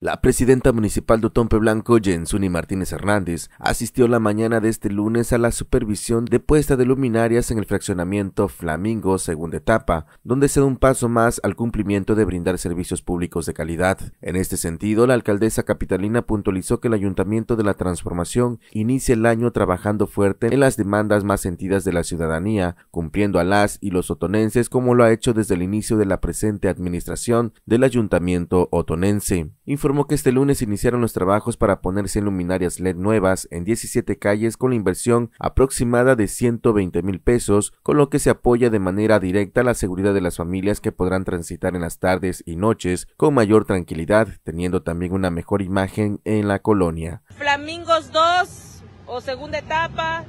La presidenta municipal de Otompe Blanco, Jensuni Martínez Hernández, asistió la mañana de este lunes a la supervisión de puesta de luminarias en el fraccionamiento Flamingo segunda etapa, donde se da un paso más al cumplimiento de brindar servicios públicos de calidad. En este sentido, la alcaldesa capitalina puntualizó que el Ayuntamiento de la Transformación inicia el año trabajando fuerte en las demandas más sentidas de la ciudadanía, cumpliendo a las y los otonenses como lo ha hecho desde el inicio de la presente administración del Ayuntamiento otonense informó que este lunes iniciaron los trabajos para ponerse en luminarias LED nuevas en 17 calles con la inversión aproximada de 120 mil pesos, con lo que se apoya de manera directa la seguridad de las familias que podrán transitar en las tardes y noches con mayor tranquilidad, teniendo también una mejor imagen en la colonia. Flamingos 2 o segunda etapa,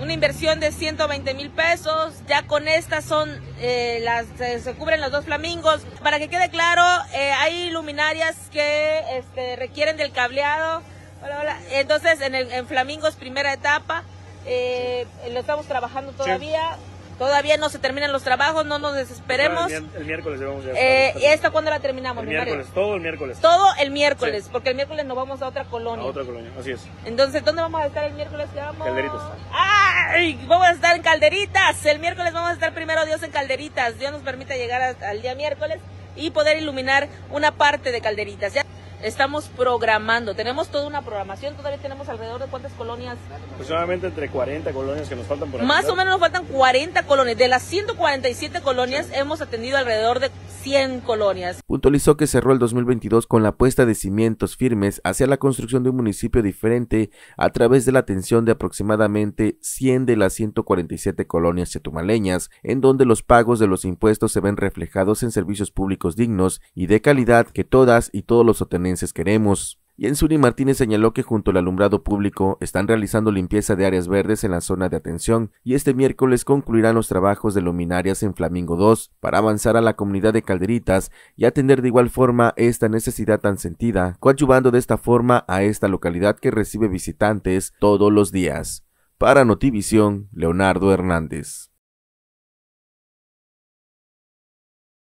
una inversión de 120 mil pesos. Ya con estas son eh, las se cubren los dos flamingos. Para que quede claro, eh, hay luminarias que este, requieren del cableado. Entonces, en, el, en Flamingos primera etapa eh, lo estamos trabajando todavía. Todavía no se terminan los trabajos, no nos desesperemos. El, miércoles vamos ya ¿Y esta cuándo la terminamos? miércoles, todo el miércoles. Todo el miércoles, porque el miércoles nos vamos a otra colonia. A otra colonia, así es. Entonces, ¿dónde vamos a estar el miércoles? Vamos... ¡Ah! vamos a estar en Calderitas. El miércoles vamos a estar primero Dios en Calderitas. Dios nos permita llegar al día miércoles y poder iluminar una parte de Calderitas. Estamos programando, tenemos toda una programación, todavía tenemos alrededor de cuántas colonias. Aproximadamente entre 40 colonias que nos faltan por Más o menos nos faltan 40 colonias. De las 147 colonias hemos atendido alrededor de 100 colonias. Puntualizó que cerró el 2022 con la puesta de cimientos firmes hacia la construcción de un municipio diferente a través de la atención de aproximadamente 100 de las 147 colonias chetumaleñas, en donde los pagos de los impuestos se ven reflejados en servicios públicos dignos y de calidad que todas y todos los obtenemos y Queremos. Yensuri Martínez señaló que junto al alumbrado público están realizando limpieza de áreas verdes en la zona de atención y este miércoles concluirán los trabajos de luminarias en Flamingo 2 para avanzar a la comunidad de Calderitas y atender de igual forma esta necesidad tan sentida, coadyuvando de esta forma a esta localidad que recibe visitantes todos los días. Para Notivisión, Leonardo Hernández.